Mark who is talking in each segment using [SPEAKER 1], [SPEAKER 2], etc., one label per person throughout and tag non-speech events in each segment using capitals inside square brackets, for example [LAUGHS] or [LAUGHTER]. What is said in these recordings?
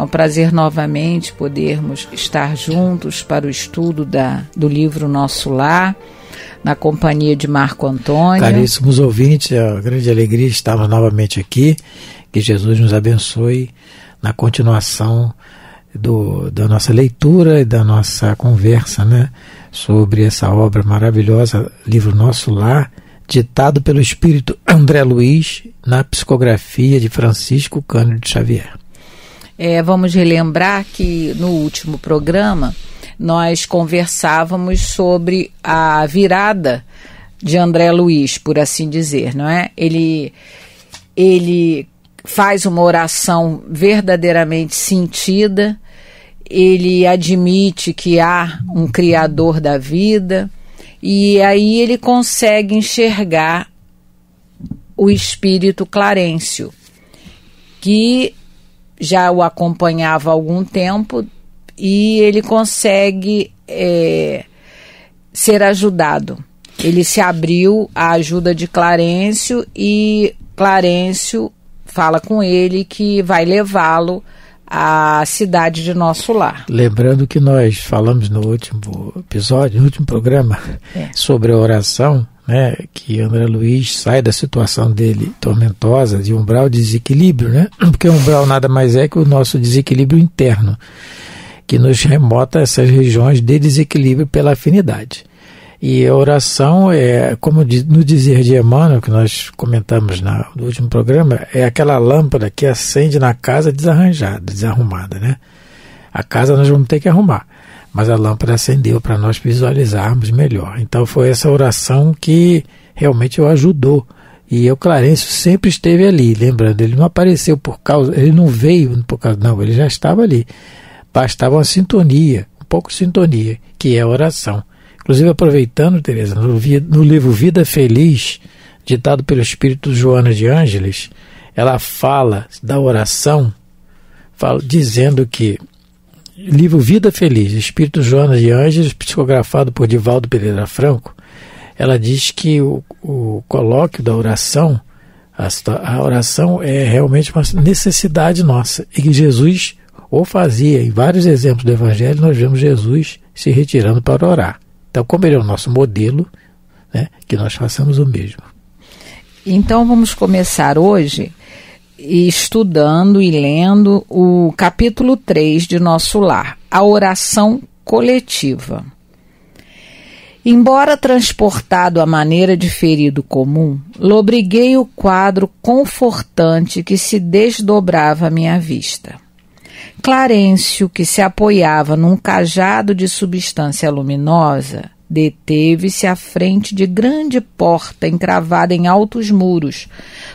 [SPEAKER 1] É um prazer novamente podermos estar juntos para o estudo da, do livro Nosso Lar, na companhia de Marco Antônio. Caríssimos
[SPEAKER 2] ouvintes, é uma grande alegria estarmos novamente aqui. Que Jesus nos abençoe na continuação do, da nossa leitura e da nossa conversa né, sobre essa obra maravilhosa, livro Nosso Lar, ditado pelo espírito André Luiz na psicografia de Francisco Cândido Xavier.
[SPEAKER 1] É, vamos relembrar que no último programa nós conversávamos sobre a virada de André Luiz, por assim dizer, não é? Ele, ele faz uma oração verdadeiramente sentida, ele admite que há um Criador da vida, e aí ele consegue enxergar o espírito Clarencio, que já o acompanhava há algum tempo e ele consegue é, ser ajudado. Ele se abriu à ajuda de Clarencio e Clarencio fala com ele que vai levá-lo à cidade de nosso lar.
[SPEAKER 2] Lembrando que nós falamos no último episódio, no último programa, é. sobre a oração, né, que André Luiz sai da situação dele tormentosa, de umbral de desequilíbrio, né? [CLEARS THROAT] porque umbral nada mais é que o nosso desequilíbrio interno, que nos remota essas regiões de desequilíbrio pela afinidade. E a oração é, como no dizer de Emmanuel, que nós comentamos na, no último programa, é aquela lâmpada que acende na casa desarranjada, desarrumada, né? A casa nós vamos ter que arrumar mas a lâmpada acendeu para nós visualizarmos melhor. Então foi essa oração que realmente o ajudou. E o Clarencio sempre esteve ali, lembrando, ele não apareceu por causa, ele não veio por causa, não, ele já estava ali. Bastava uma sintonia, um pouco de sintonia, que é a oração. Inclusive, aproveitando, Tereza, no, no livro Vida Feliz, ditado pelo espírito Joana de Ângeles, ela fala da oração, fala, dizendo que livro Vida Feliz, Espírito Jonas de Ângeles, psicografado por Divaldo Pereira Franco, ela diz que o, o colóquio da oração, a, a oração é realmente uma necessidade nossa, e que Jesus ou fazia, em vários exemplos do Evangelho, nós vemos Jesus se retirando para orar. Então, como ele é o nosso modelo, né, que nós façamos o mesmo.
[SPEAKER 1] Então, vamos começar hoje estudando e lendo o capítulo 3 de Nosso Lar, a oração coletiva. Embora transportado à maneira de ferido comum, lobriguei o quadro confortante que se desdobrava à minha vista. Clarencio, que se apoiava num cajado de substância luminosa, Deteve-se à frente de grande porta encravada em altos muros,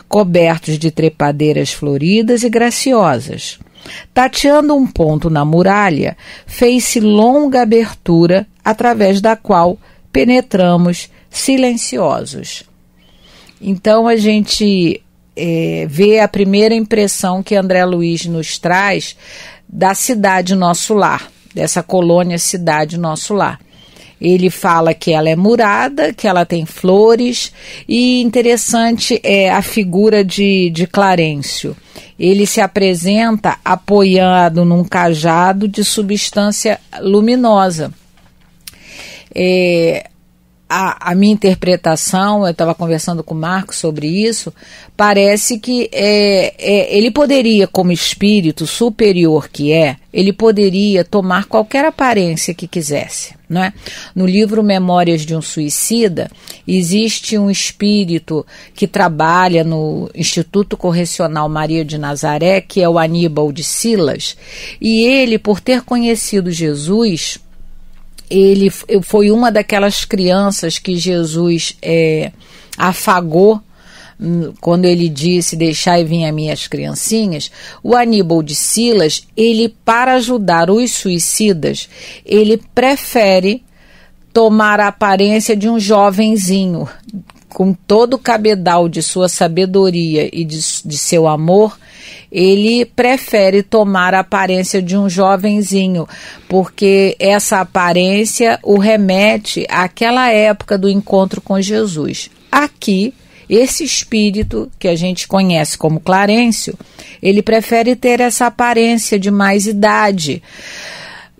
[SPEAKER 1] cobertos de trepadeiras floridas e graciosas. Tateando um ponto na muralha, fez-se longa abertura através da qual penetramos silenciosos. Então a gente é, vê a primeira impressão que André Luiz nos traz da cidade Nosso Lar, dessa colônia Cidade Nosso Lar. Ele fala que ela é murada, que ela tem flores, e interessante é a figura de, de Clarencio. Ele se apresenta apoiado num cajado de substância luminosa. É, a, a, minha interpretação, eu estava conversando com o Marco sobre isso, parece que é, é, ele poderia, como espírito superior que é, ele poderia tomar qualquer aparência que quisesse. Não é? No livro Memórias de um Suicida, existe um espírito que trabalha no Instituto Correcional Maria de Nazaré, que é o Aníbal de Silas, e ele, por ter conhecido Jesus, ele foi uma daquelas crianças que Jesus é, afagou hum, quando ele disse deixai vir a minhas criancinhas, o Aníbal de Silas, ele para ajudar os suicidas, ele prefere tomar a aparência de um jovenzinho, com todo o cabedal de sua sabedoria e de, de seu amor, ele prefere tomar a aparência de um jovenzinho, porque essa aparência o remete àquela época do encontro com Jesus. Aqui, esse espírito que a gente conhece como Clarencio, ele prefere ter essa aparência de mais idade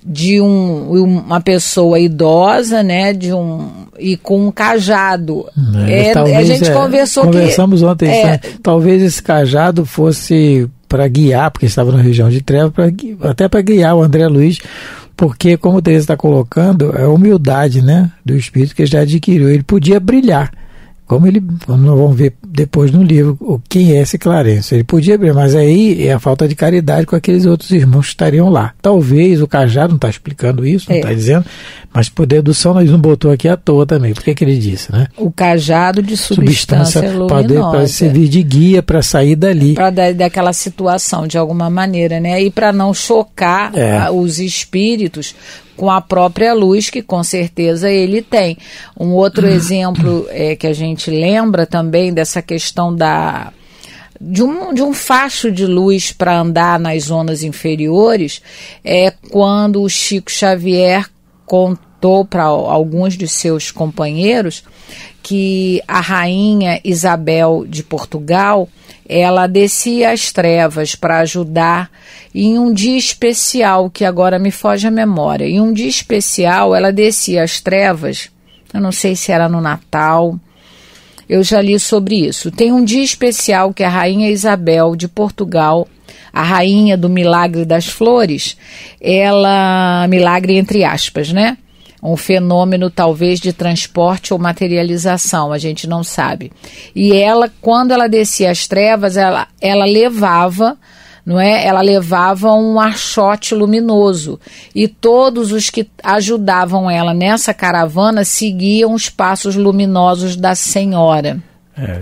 [SPEAKER 1] de um, uma pessoa idosa, né, de um e com um cajado.
[SPEAKER 2] Né, é, talvez, a gente é, conversou conversamos que, ontem, é, talvez esse cajado fosse para guiar, porque estava na região de treva, pra, até para guiar o André Luiz, porque como o Teresa está colocando, é a humildade, né, do espírito que ele já adquiriu. Ele podia brilhar como ele como nós vamos ver depois no livro o quem é esse Clarence. Ele podia abrir, mas aí é a falta de caridade com aqueles outros irmãos que estariam lá. Talvez o Cajado não está explicando isso, não está é. Tá dizendo, mas por dedução nós não botou aqui à toa também. Por que, que ele disse, né?
[SPEAKER 1] O cajado de substância, substância para servir
[SPEAKER 2] de guia para sair dali,
[SPEAKER 1] para da, daquela situação de alguma maneira, né? E para não chocar é. os espíritos, com a própria luz, que com certeza ele tem. Um outro [COUGHS] exemplo é, que a gente lembra também dessa questão da de um, de um facho de luz para andar nas zonas inferiores é quando o Chico Xavier contou para alguns de seus companheiros que a rainha Isabel de Portugal ela descia as trevas para ajudar em um dia especial, que agora me foge a memória. Em um dia especial, ela descia as trevas, eu não sei se era no Natal, eu já li sobre isso. Tem um dia especial que a rainha Isabel de Portugal, a rainha do milagre das flores, ela. milagre entre aspas, né? um fenômeno talvez de transporte ou materialização, a gente não sabe. E ela, quando ela descia as trevas, ela, ela levava não é? Ela levava um archote luminoso e todos os que ajudavam ela nessa caravana seguiam os passos luminosos da senhora. É.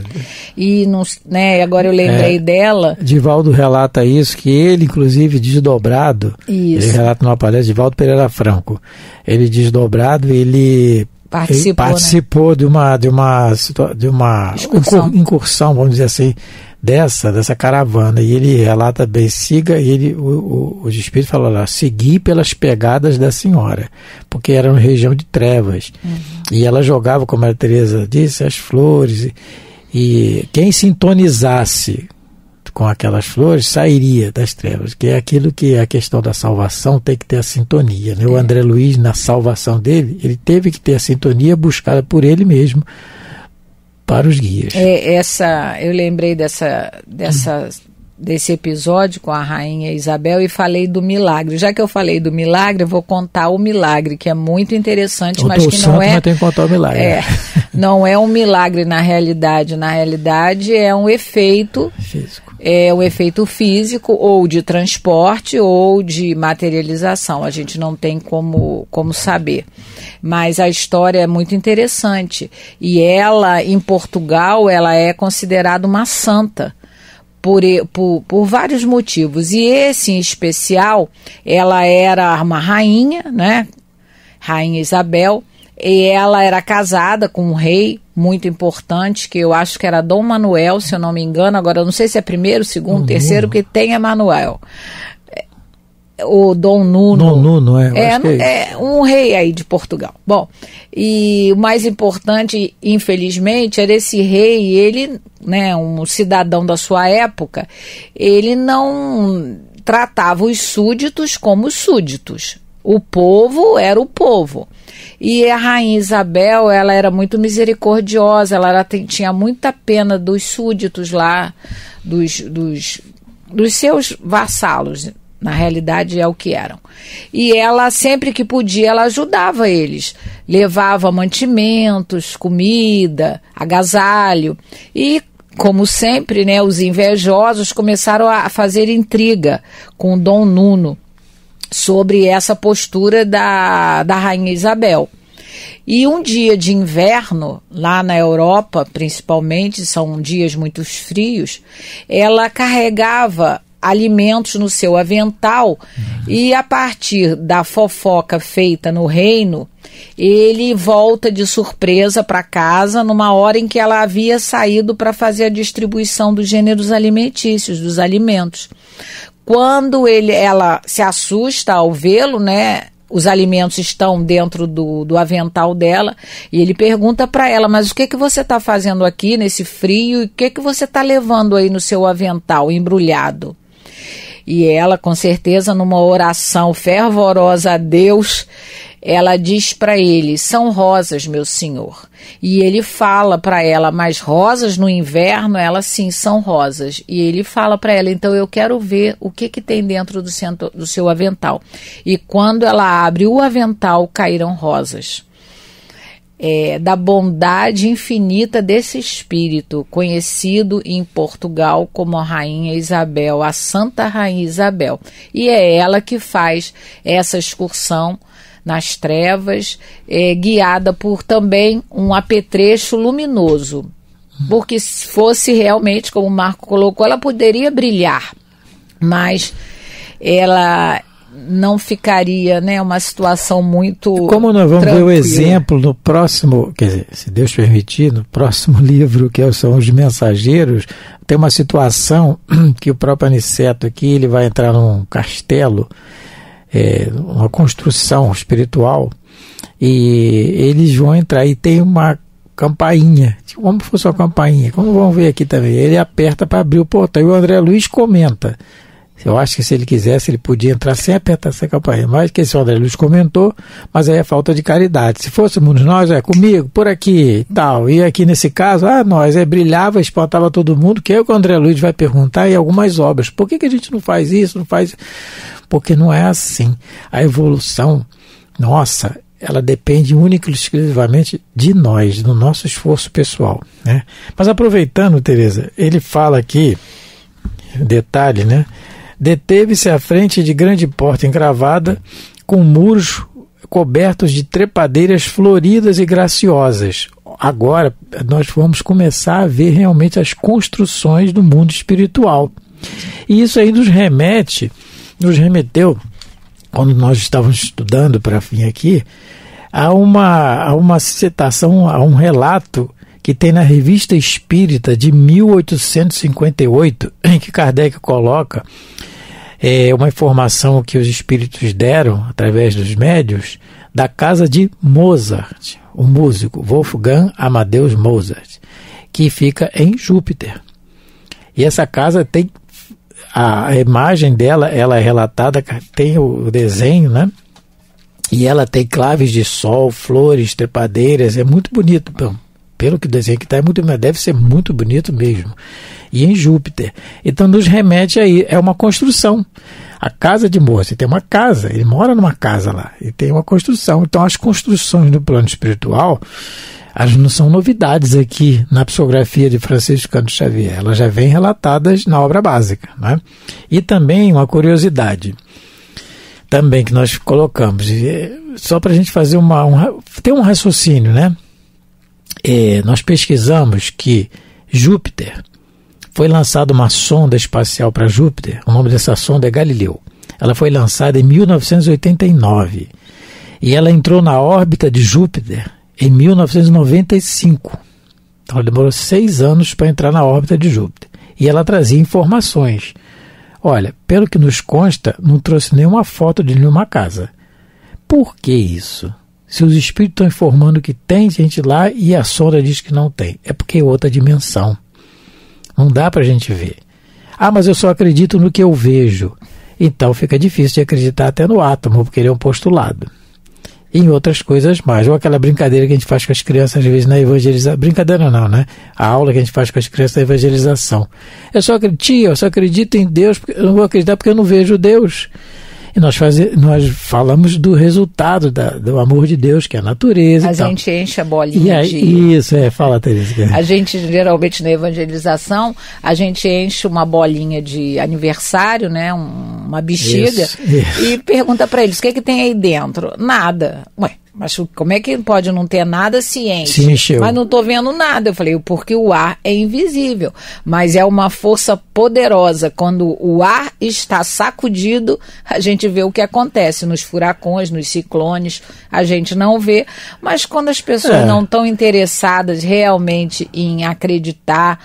[SPEAKER 1] E não, né, agora eu lembrei é, dela.
[SPEAKER 2] Divaldo relata isso, que ele, inclusive, desdobrado, isso. ele relata numa palestra, Divaldo Pereira Franco, ele desdobrado, ele participou, ele participou né? de uma, de uma, de uma incursão. incursão, vamos dizer assim, dessa dessa caravana e ele relata bem siga e ele o, o, os espíritos falam lá segui pelas pegadas da senhora porque era uma região de trevas uhum. e ela jogava como a Teresa disse as flores e, e quem sintonizasse com aquelas flores sairia das trevas, que é aquilo que é a questão da salvação tem que ter a sintonia. Né? O é. André Luiz, na salvação dele, ele teve que ter a sintonia buscada por ele mesmo para os guias.
[SPEAKER 1] É, essa, eu lembrei dessa, dessa, desse episódio com a rainha Isabel e falei do milagre. Já que eu falei do milagre, vou contar o milagre, que é muito interessante, eu mas que não é. Mas tem
[SPEAKER 2] que contar o milagre. É. [LAUGHS]
[SPEAKER 1] Não é um milagre na realidade. Na realidade, é um efeito físico. É um efeito físico, ou de transporte, ou de materialização. A gente não tem como, como saber. Mas a história é muito interessante. E ela, em Portugal, ela é considerada uma santa. Por, por, por, vários motivos. E esse em especial, ela era uma rainha, né? Rainha Isabel, e ela era casada com um rei muito importante, que eu acho que era Dom Manuel, se eu não me engano. Agora, eu não sei se é primeiro, segundo, Dom terceiro, Nuno. que tem é Manuel. O Dom Nuno. Dom Nuno, é, é, é, é, um rei aí de Portugal. Bom, e o mais importante, infelizmente, era esse rei, ele, né, um cidadão da sua época, ele não tratava os súditos como súditos. O povo era o povo. E a rainha Isabel, ela era muito misericordiosa, ela era, tinha muita pena dos súditos lá, dos, dos, dos seus vassalos, na realidade é o que eram. E ela, sempre que podia, ela ajudava eles. Levava mantimentos, comida, agasalho. E, como sempre, né, os invejosos começaram a fazer intriga com Dom Nuno sobre essa postura da, da Rainha Isabel. E um dia de inverno, lá na Europa, principalmente, são dias muito frios, ela carregava alimentos no seu avental uhum. e a partir da fofoca feita no reino, ele volta de surpresa para casa numa hora em que ela havia saído para fazer a distribuição dos gêneros alimentícios, dos alimentos. Quando ele, ela se assusta ao vê-lo, né? Os alimentos estão dentro do, do avental dela e ele pergunta para ela: Mas o que que você está fazendo aqui nesse frio? E o que que você está levando aí no seu avental embrulhado? E ela, com certeza, numa oração fervorosa a Deus, ela diz para ele: São rosas, meu senhor. E ele fala para ela: Mas rosas no inverno? Ela sim, são rosas. E ele fala para ela: Então eu quero ver o que, que tem dentro do, centro, do seu avental. E quando ela abre o avental, caíram rosas. É, da bondade infinita desse espírito, conhecido em Portugal como a Rainha Isabel, a Santa Rainha Isabel. E é ela que faz essa excursão nas trevas, é, guiada por também um apetrecho luminoso. Porque se fosse realmente, como o Marco colocou, ela poderia brilhar, mas ela não ficaria, né, uma situação muito Como nós vamos tranquila. ver o exemplo
[SPEAKER 2] no próximo, quer dizer, se Deus permitir, no próximo [LAUGHS] livro que é são os mensageiros, tem uma situação [CLEARS THROAT] que o próprio Aniceto aqui, ele vai entrar num castelo é, uma construção espiritual e eles vão entrar e tem uma campainha, tipo, como fosse uma campainha, como vão ver aqui também. Ele aperta para abrir o portão e o André Luiz comenta: eu acho que se ele quisesse, ele podia entrar sem apertar essa campainha. Mas que esse André Luiz comentou, mas aí é falta de caridade. Se fôssemos nós, é comigo, por aqui tal. E aqui nesse caso, ah, nós, é brilhava, espantava todo mundo, que é o que o André Luiz vai perguntar em algumas obras. Por que, que a gente não faz isso, não faz... Porque não é assim. A evolução, nossa, ela depende única e exclusivamente de nós, do nosso esforço pessoal. Né? Mas aproveitando, Tereza, ele fala aqui, detalhe, né? Deteve-se à frente de grande porta encravada, com muros cobertos de trepadeiras floridas e graciosas. Agora nós vamos começar a ver realmente as construções do mundo espiritual. E isso aí nos remete, nos remeteu, quando nós estávamos estudando para fim aqui, a uma, a uma citação, a um relato que tem na Revista Espírita de 1858, [CLEARS THROAT] em que Kardec coloca é, uma informação que os espíritos deram através dos médios da casa de Mozart, o músico Wolfgang Amadeus Mozart, que fica em Júpiter. E essa casa tem a imagem dela, ela é relatada, tem o desenho, né? E ela tem claves de sol, flores, trepadeiras, é muito bonito. Então pelo que desenho que está, é muito, deve ser muito bonito mesmo. E em Júpiter. Então nos remete aí, é uma construção. A casa de Moça tem uma casa, ele mora numa casa lá, e tem uma construção. Então as construções no plano espiritual, elas não são novidades aqui na psicografia de Francisco Canto Xavier, elas já vêm relatadas na obra básica. Né? E também uma curiosidade também que nós colocamos. Eh, só para a gente fazer uma, um, ter um raciocínio, né? é, nós pesquisamos que Júpiter foi lançada uma sonda espacial para Júpiter. O nome dessa sonda é Galileu. Ela foi lançada em 1989 e ela entrou na órbita de Júpiter em 1995. Então, ela demorou seis anos para entrar na órbita de Júpiter. E ela trazia informações. Olha, pelo que nos consta, não trouxe nenhuma foto de nenhuma casa. Por que isso? Se os espíritos estão informando que tem gente lá e a sonda diz que não tem, é porque é outra dimensão. Não dá para a gente ver. Ah, mas eu só acredito no que eu vejo. Então fica difícil de acreditar até no átomo, porque ele é um postulado. E em outras coisas mais. Ou aquela brincadeira que a gente faz com as crianças, às vezes, na evangelização. Brincadeira não, né? A aula que a gente faz com as crianças na evangelização. Eu só acredito, eu só acredito em Deus, porque... eu não vou acreditar porque eu não vejo Deus. E nós, faz, nós falamos do resultado da, do amor de Deus, que é a natureza. A gente
[SPEAKER 1] tal. enche a bolinha aí, de...
[SPEAKER 2] Isso, é, fala, Teresa. A
[SPEAKER 1] gente, geralmente, na evangelização, a gente enche uma bolinha de aniversário, né? Um, uma bexiga, isso, isso. e pergunta para eles, o que, é que tem aí dentro? Nada. Ué, mas como é que pode não ter nada ciente? Se mexeu. Mas não estou vendo nada. Eu falei, porque o ar é invisível. Mas é uma força poderosa. Quando o ar está sacudido, a gente vê o que acontece nos furacões, nos ciclones. A gente não vê. Mas quando as pessoas é. não estão interessadas realmente em acreditar,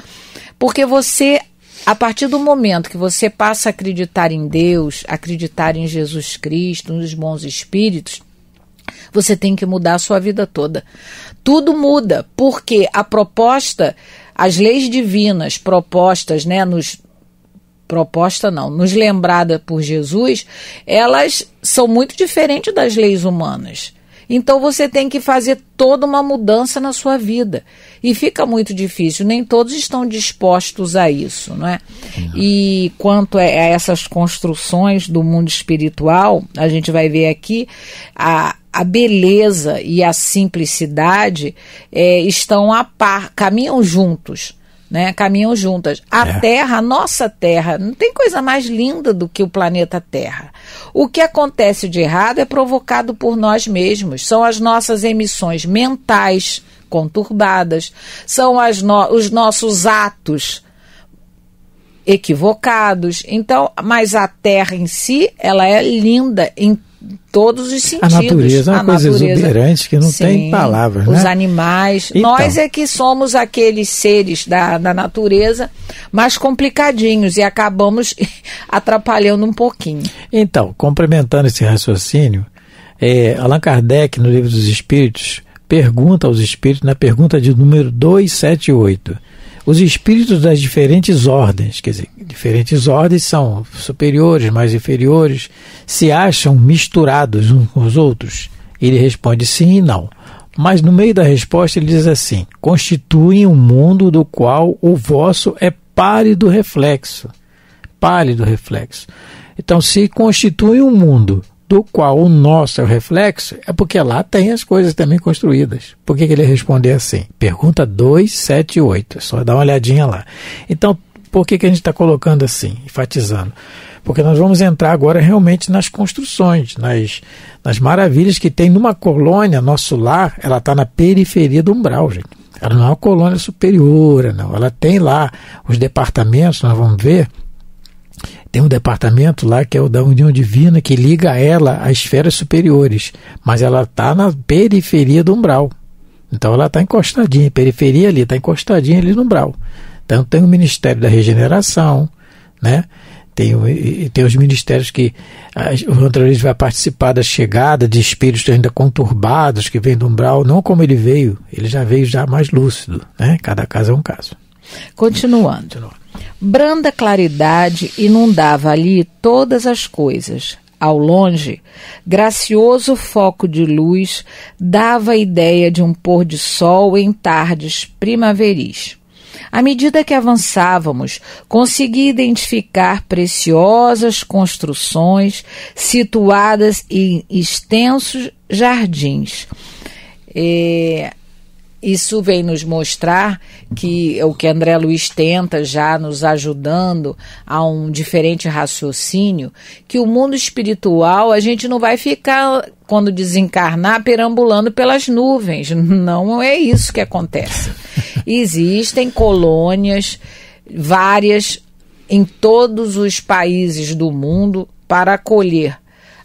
[SPEAKER 1] porque você a partir do momento que você passa a acreditar em Deus, acreditar em Jesus Cristo, nos bons espíritos, você tem que mudar a sua vida toda. Tudo muda, porque a proposta, as leis divinas propostas, né, nos proposta não, nos lembrada por Jesus, elas são muito diferentes das leis humanas. Então você tem que fazer toda uma mudança na sua vida. E fica muito difícil, nem todos estão dispostos a isso, não é? Uhum. E quanto a essas construções do mundo espiritual, a gente vai ver aqui a, a beleza e a simplicidade é, estão a par, caminham juntos. Né, caminham juntas. A é. Terra, a nossa Terra, não tem coisa mais linda do que o planeta Terra. O que acontece de errado é provocado por nós mesmos. São as nossas emissões mentais conturbadas, são no os nossos atos equivocados. Então, mas a Terra em si, ela é linda em todos os sentidos. A natureza é uma a coisa natureza. exuberante que não Sim, tem palavras. Né? Os animais. Então. Nós é que somos aqueles seres da, da natureza mais complicadinhos e acabamos [LAUGHS] atrapalhando um pouquinho.
[SPEAKER 2] Então, complementando esse raciocínio, é, Allan Kardec, no Livro dos Espíritos, pergunta aos espíritos, na pergunta de número 278, os espíritos das diferentes ordens, quer dizer, diferentes ordens são superiores, mais inferiores, se acham misturados uns com os outros? Ele responde sim e não. Mas no meio da resposta ele diz assim: constituem um mundo do qual o vosso é pálido reflexo. Pálido reflexo. Então, se constituem um mundo do qual o nosso é o reflexo, é porque lá tem as coisas também construídas. Por que, que ele responde assim? Pergunta 278. É só dá uma olhadinha lá. Então, por que, que a gente está colocando assim, enfatizando? Porque nós vamos entrar agora realmente nas construções, nas, nas maravilhas que tem numa colônia, nosso lar, ela está na periferia do umbral, gente. Ela não é uma colônia superior, não. Ela tem lá os departamentos, nós vamos ver, tem um departamento lá que é o da União Divina que liga ela às esferas superiores, mas ela está na periferia do umbral. Então ela está encostadinha, periferia ali, está encostadinha ali no umbral. Então tem o Ministério da Regeneração, né? Tem, tem os ministérios que o anteriorista vai participar da chegada de espíritos ainda conturbados que vem do umbral, não como ele veio, ele já veio já mais lúcido, né? Cada caso é um caso.
[SPEAKER 1] Continuando. Continuando. Branda claridade inundava ali todas as coisas. Ao longe, gracioso foco de luz dava a ideia de um pôr de sol em tardes primaveris. À medida que avançávamos, consegui identificar preciosas construções situadas em extensos jardins. É, isso vem nos mostrar que é o que André Luiz tenta já nos ajudando a um diferente raciocínio, que o mundo espiritual a gente não vai ficar quando desencarnar perambulando pelas nuvens, não é isso que acontece. [LAUGHS] Existem colônias várias em todos os países do mundo para acolher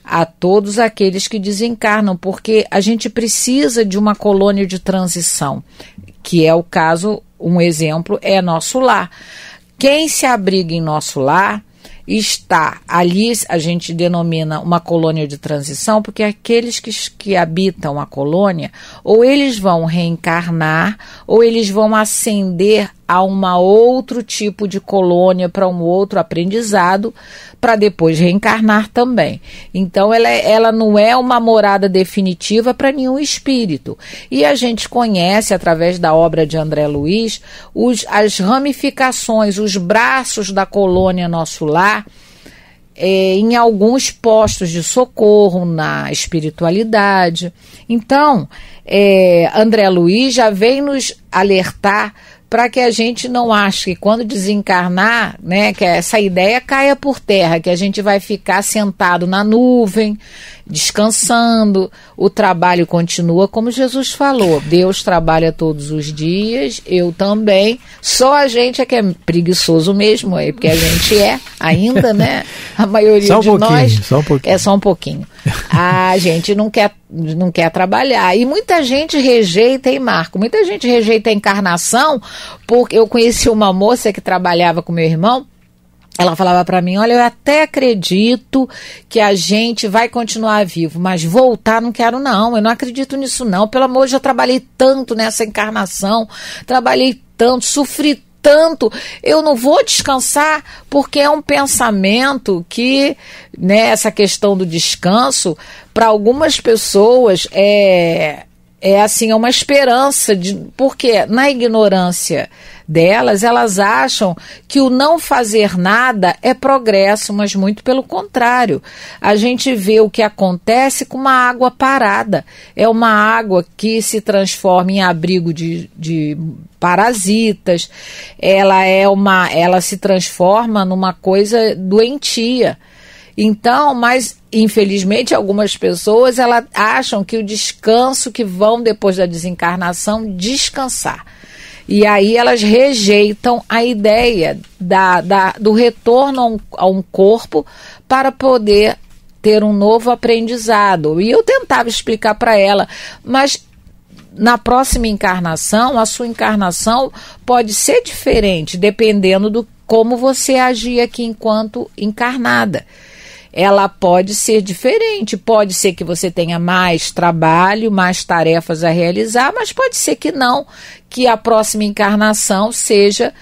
[SPEAKER 1] a todos aqueles que desencarnam, porque a gente precisa de uma colônia de transição, que é o caso, um exemplo é nosso lar. Quem se abriga em nosso lar está ali, a gente denomina uma colônia de transição, porque aqueles que, que habitam a colônia, ou eles vão reencarnar, ou eles vão ascender a uma outro tipo de colônia para um outro aprendizado para depois reencarnar também. Então, ela, é, ela não é uma morada definitiva para nenhum espírito. E a gente conhece, através da obra de André Luiz, os, as ramificações, os braços da colônia Nosso Lar. É, em alguns postos de socorro na espiritualidade. Então, é, André Luiz já vem nos alertar para que a gente não ache que quando desencarnar, né, que essa ideia caia por terra, que a gente vai ficar sentado na nuvem, descansando, o trabalho continua, como Jesus falou: Deus trabalha todos os dias, eu também. Só a gente é que é preguiçoso mesmo, aí, é porque a gente é ainda, né? [LAUGHS] A maioria só um de nós. Só um pouquinho. É só um pouquinho. A gente não quer, não quer trabalhar. E muita gente rejeita, hein, Marco? Muita gente rejeita a encarnação, porque eu conheci uma moça que trabalhava com meu irmão ela falava para mim: Olha, eu até acredito que a gente vai continuar vivo, mas voltar não quero, não. Eu não acredito nisso, não. Pelo amor de Deus, eu trabalhei tanto nessa encarnação, trabalhei tanto, sofri tanto, eu não vou descansar, porque é um pensamento que, né, essa questão do descanso, para algumas pessoas é. É assim, é uma esperança, de, porque na ignorância delas, elas acham que o não fazer nada é progresso, mas muito pelo contrário. A gente vê o que acontece com uma água parada. É uma água que se transforma em abrigo de, de parasitas, ela é uma. ela se transforma numa coisa doentia. Então, mas infelizmente algumas pessoas elas acham que o descanso que vão depois da desencarnação descansar. E aí elas rejeitam a ideia da, da do retorno a um, a um corpo para poder ter um novo aprendizado. E eu tentava explicar para ela, mas na próxima encarnação, a sua encarnação pode ser diferente, dependendo do como você agir aqui enquanto encarnada ela pode ser diferente. Pode ser que você tenha mais trabalho, mais tarefas a realizar, mas pode ser que não, que a próxima encarnação seja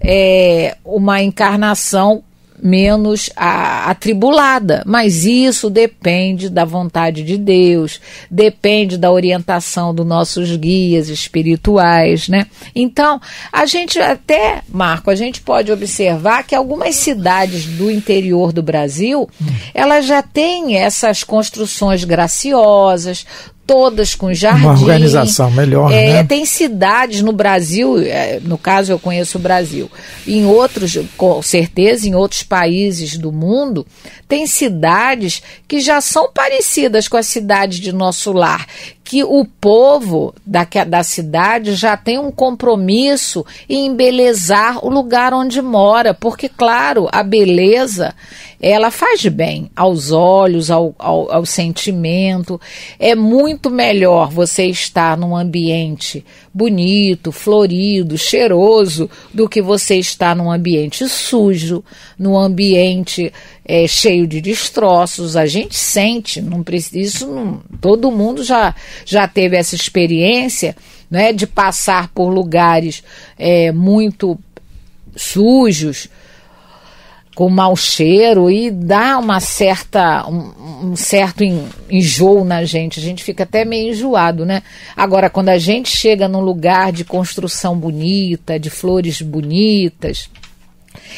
[SPEAKER 1] é, uma encarnação menos atribulada, mas isso depende da vontade de Deus, depende da orientação dos nossos guias espirituais, né? Então, a gente até, Marco, a gente pode observar que algumas cidades do interior do Brasil, hum. elas já têm essas construções graciosas, todas com jardim. Uma organização
[SPEAKER 2] melhor, é, né? Tem
[SPEAKER 1] cidades no Brasil, é, no caso eu conheço o Brasil, em outros, com certeza, em outros países do mundo, tem cidades que já são parecidas com as cidades de nosso lar, que o povo da, da cidade já tem um compromisso em embelezar o lugar onde mora, porque, claro, a beleza ela faz bem aos olhos, ao, ao, ao sentimento. É muito melhor você estar num ambiente bonito, florido, cheiroso, do que você estar num ambiente sujo, num ambiente é, cheio de destroços, a gente sente, não precisa, isso não, todo mundo já, já teve essa experiência né, de passar por lugares é, muito sujos, com mau cheiro e dá uma certa um, um, certo enjoo na gente. A gente fica até meio enjoado, né? Agora quando a gente chega num lugar de construção bonita, de flores bonitas,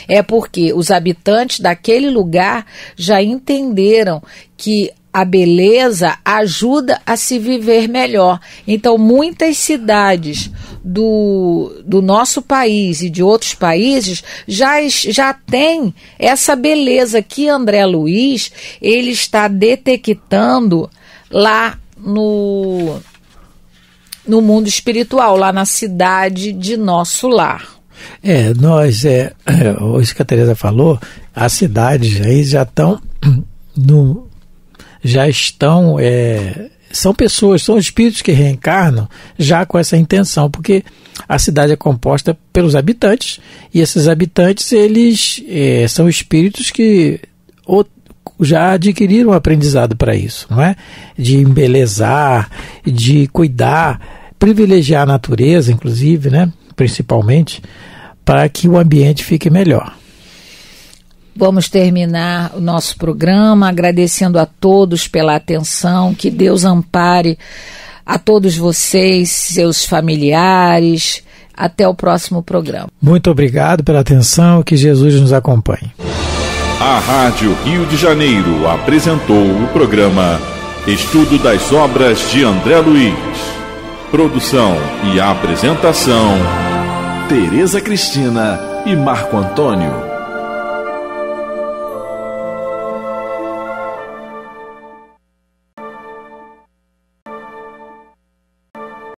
[SPEAKER 1] é porque os habitantes daquele lugar já entenderam que a beleza ajuda a se viver melhor. Então, muitas cidades do, do nosso país e de outros países já, já tem essa beleza que André Luiz ele está detectando lá no, no mundo espiritual, lá na cidade de nosso lar.
[SPEAKER 2] É, nós, é, [CLEARS THROAT] isso que a Tereza falou, as cidades aí já estão [CLEARS THROAT] no, já estão, é, são pessoas, são espíritos que reencarnam já com essa intenção, porque a cidade é composta pelos habitantes e esses habitantes eles é, são espíritos que ou, já adquiriram um aprendizado para isso, não é? De embelezar, de cuidar, privilegiar a natureza, inclusive, né? principalmente, para que o ambiente fique melhor.
[SPEAKER 1] Vamos terminar o nosso programa agradecendo a todos pela atenção, que Deus ampare a todos vocês, seus familiares. Até o próximo programa.
[SPEAKER 2] Muito obrigado pela atenção, que Jesus nos acompanhe. A Rádio Rio de Janeiro apresentou o programa Estudo das Obras de André Luiz. Produção e apresentação. Tereza Cristina e Marco Antônio.